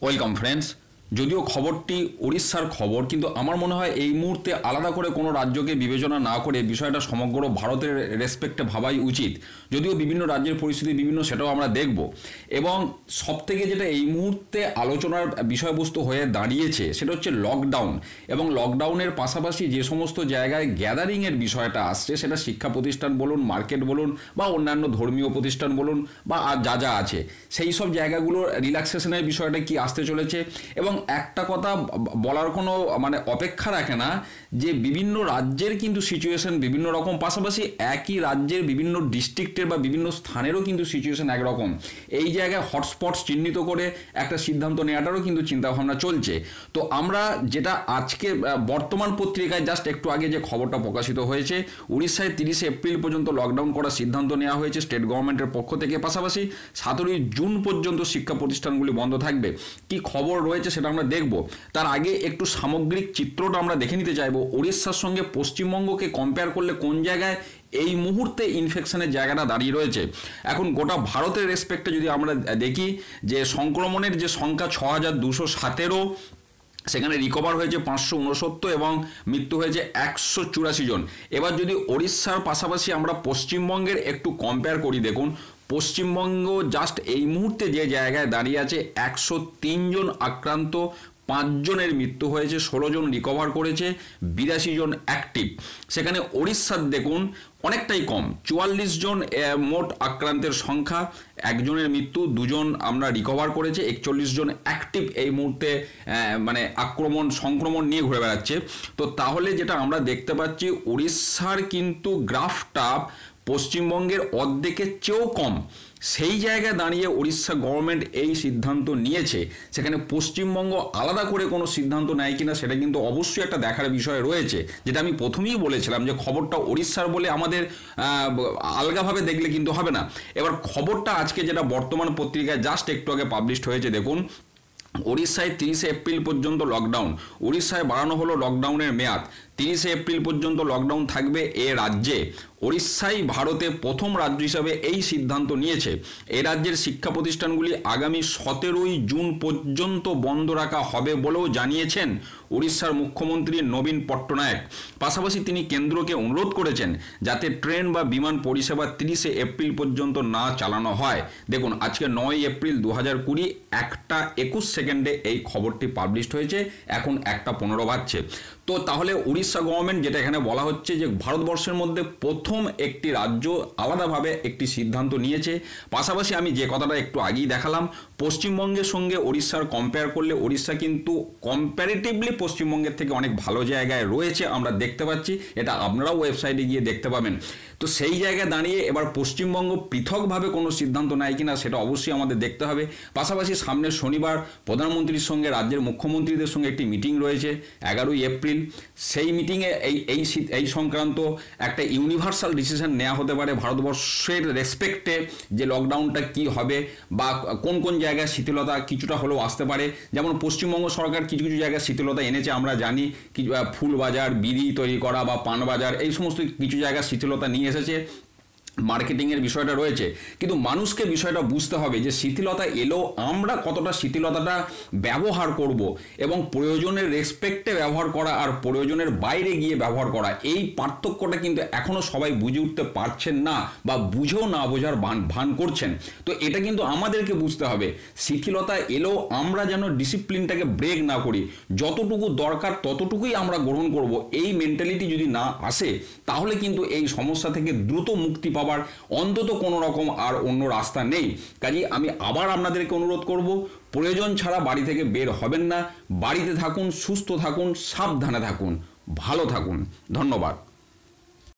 Welcome friends. যদিও খবরটি ওড়িশার খবর কিন্তু আমার মনে হয় এই মুহূর্তে আলাদা করে কোনো রাজ্যকে বিবেচনা না করে বিষয়টা সমগ্র ভারতের রেসপেক্টে ভাবাই উচিত যদিও বিভিন্ন রাজ্যের পরিস্থিতি বিভিন্ন সেটাও আমরা দেখব এবং সবথেকে যেটা এই মুহূর্তে আলোচনার বিষয়বস্তু হয়ে দাঁড়িয়েছে সেটা হচ্ছে লকডাউন এবং লকডাউনের পাশাপাশি যে সমস্ত জায়গায় গ্যাদারিংয়ের বিষয়টা আসছে সেটা শিক্ষা প্রতিষ্ঠান বলুন মার্কেট বলুন বা অন্যান্য ধর্মীয় প্রতিষ্ঠান বলুন বা আর যা যা আছে সেই সব জায়গাগুলোর রিল্যাক্সেশনের বিষয়টা কি আসতে চলেছে এবং একটা কথা বলার কোনো মানে অপেক্ষা রাখে না যে বিভিন্ন রাজ্যের কিন্তু সিচুয়েশন বিভিন্ন রকম পাশাপাশি একই রাজ্যের বিভিন্ন ডিস্ট্রিক্টের বা বিভিন্ন স্থানেরও কিন্তু সিচুয়েশন একরকম এই জায়গায় হটস্পটস চিহ্নিত করে একটা সিদ্ধান্ত নেওয়াটারও কিন্তু চিন্তাভাবনা চলছে তো আমরা যেটা আজকে বর্তমান পত্রিকায় জাস্ট একটু আগে যে খবরটা প্রকাশিত হয়েছে উড়িষ্যায় তিরিশে এপ্রিল পর্যন্ত লকডাউন করার সিদ্ধান্ত নেওয়া হয়েছে স্টেট গভর্নমেন্টের পক্ষ থেকে পাশাপাশি সাতই জুন পর্যন্ত শিক্ষা প্রতিষ্ঠানগুলি বন্ধ থাকবে কি খবর রয়েছে সেটা আমরা দেখব তার আগে একটু সামগ্রিক চিত্রটা আমরা দেখে নিতে চাইবো উড়িষ্যার সঙ্গে পশ্চিমবঙ্গকে কম্পেয়ার করলে কোন জায়গায় এই মুহূর্তে ইনফেকশনের জায়গাটা দাঁড়িয়ে রয়েছে এখন গোটা ভারতের রেসপেক্টে যদি আমরা দেখি যে সংক্রমণের যে সংখ্যা ছ হাজার দুশো সতেরো সেখানে রিকভার হয়েছে পাঁচশো উনসত্তর এবং মৃত্যু হয়েছে একশো চুরাশি জন এবার যদি ওড়িশার পাশাপাশি আমরা পশ্চিমবঙ্গের একটু কম্পেয়ার করি দেখুন পশ্চিমবঙ্গ জাস্ট এই মুহূর্তে যে জায়গায় দাঁড়িয়ে আছে একশো জন আক্রান্ত পাঁচজনের মৃত্যু হয়েছে ষোলো জন রিকভার করেছে বিরাশি জন অ্যাক্টিভ সেখানে ওড়িশার দেখুন অনেকটাই কম চুয়াল্লিশ জন মোট আক্রান্তের সংখ্যা একজনের মৃত্যু দুজন আমরা রিকভার করেছে একচল্লিশ জন অ্যাক্টিভ এই মুহূর্তে মানে আক্রমণ সংক্রমণ নিয়ে ঘুরে বেড়াচ্ছে তো তাহলে যেটা আমরা দেখতে পাচ্ছি উড়িষ্যার কিন্তু গ্রাফটা পশ্চিমবঙ্গের অর্ধেকের চেয়েও কম সেই জায়গায় দাঁড়িয়ে উড়িষ্যা গভর্নমেন্ট এই সিদ্ধান্ত নিয়েছে সেখানে পশ্চিমবঙ্গ আলাদা করে কোনো সিদ্ধান্ত নেয় কিনা সেটা কিন্তু অবশ্যই একটা দেখার বিষয় রয়েছে যেটা আমি প্রথমেই বলেছিলাম যে খবরটা উড়িষ্যার বলে আমাদের আলগাভাবে দেখলে কিন্তু হবে না এবার খবরটা আজকে যেটা বর্তমান পত্রিকায় জাস্ট একটু আগে পাবলিশ হয়েছে দেখুন উড়িষ্যায় তিরিশে এপ্রিল পর্যন্ত লকডাউন উড়িষ্যায় বাড়ানো হলো লকডাউনের মেয়াদ তিরিশে এপ্রিল পর্যন্ত লকডাউন থাকবে এ রাজ্যে ওড়িশাই ভারতে প্রথম রাজ্য হিসাবে এই সিদ্ধান্ত নিয়েছে এ রাজ্যের শিক্ষা প্রতিষ্ঠানগুলি আগামী সতেরোই জুন পর্যন্ত বন্ধ রাখা হবে বলেও জানিয়েছেন উড়িষ্যার মুখ্যমন্ত্রী নবীন পট্টনায়ক পাশাপাশি তিনি কেন্দ্রকে অনুরোধ করেছেন যাতে ট্রেন বা বিমান পরিষেবা তিরিশে এপ্রিল পর্যন্ত না চালানো হয় দেখুন আজকে নয় এপ্রিল দু হাজার কুড়ি একটা একুশ সেকেন্ডে এই খবরটি পাবলিশড হয়েছে এখন একটা পনেরো বাজছে তো তাহলে উড়িষ্যা গভর্নমেন্ট যেটা এখানে বলা হচ্ছে যে ভারতবর্ষের মধ্যে প্রথম প্রথম একটি রাজ্য আলাদাভাবে একটি সিদ্ধান্ত নিয়েছে পাশাপাশি আমি যে কথাটা একটু আগেই দেখালাম পশ্চিমবঙ্গের সঙ্গে ওড়িশার কম্পেয়ার করলে ওড়িশা কিন্তু কম্প্যারেটিভলি পশ্চিমবঙ্গের থেকে অনেক ভালো জায়গায় রয়েছে আমরা দেখতে পাচ্ছি এটা আপনারাও ওয়েবসাইটে গিয়ে দেখতে পাবেন তো সেই জায়গায় দাঁড়িয়ে এবার পশ্চিমবঙ্গ পৃথকভাবে কোনো সিদ্ধান্ত নেয় কিনা সেটা অবশ্যই আমাদের দেখতে হবে পাশাপাশি সামনের শনিবার প্রধানমন্ত্রীর সঙ্গে রাজ্যের মুখ্যমন্ত্রীদের সঙ্গে একটি মিটিং রয়েছে এগারোই এপ্রিল সেই মিটিংয়ে এই এই এই সংক্রান্ত একটা ইউনিভার্স ইউনিভার্সাল ডিসিশন নেওয়া হতে পারে ভারতবর্ষের রেসপেক্টে যে লকডাউনটা কি হবে বা কোন কোন জায়গায় শিথিলতা কিছুটা হলেও আসতে পারে যেমন পশ্চিমবঙ্গ সরকার কিছু কিছু জায়গায় শিথিলতা এনেছে আমরা জানি ফুল বাজার বিড়ি তৈরি করা বা পান বাজার এই সমস্ত কিছু জায়গায় শিথিলতা নিয়ে এসেছে মার্কেটিংয়ের বিষয়টা রয়েছে কিন্তু মানুষকে বিষয়টা বুঝতে হবে যে শিথিলতা এলো আমরা কতটা শিথিলতাটা ব্যবহার করব এবং প্রয়োজনের রেসপেক্টে ব্যবহার করা আর প্রয়োজনের বাইরে গিয়ে ব্যবহার করা এই পার্থক্যটা কিন্তু এখনও সবাই বুঝে উঠতে পারছেন না বা বুঝেও না বোঝার ভান ভান করছেন তো এটা কিন্তু আমাদেরকে বুঝতে হবে শিথিলতা এলেও আমরা যেন ডিসিপ্লিনটাকে ব্রেক না করি যতটুকু দরকার ততটুকুই আমরা গ্রহণ করব এই মেন্টালিটি যদি না আসে তাহলে কিন্তু এই সমস্যা থেকে দ্রুত মুক্তি পাওয়া হওয়ার অন্তত কোনো রকম আর অন্য রাস্তা নেই কাজেই আমি আবার আপনাদেরকে অনুরোধ করব প্রয়োজন ছাড়া বাড়ি থেকে বের হবেন না বাড়িতে থাকুন সুস্থ থাকুন সাবধানে থাকুন ভালো থাকুন ধন্যবাদ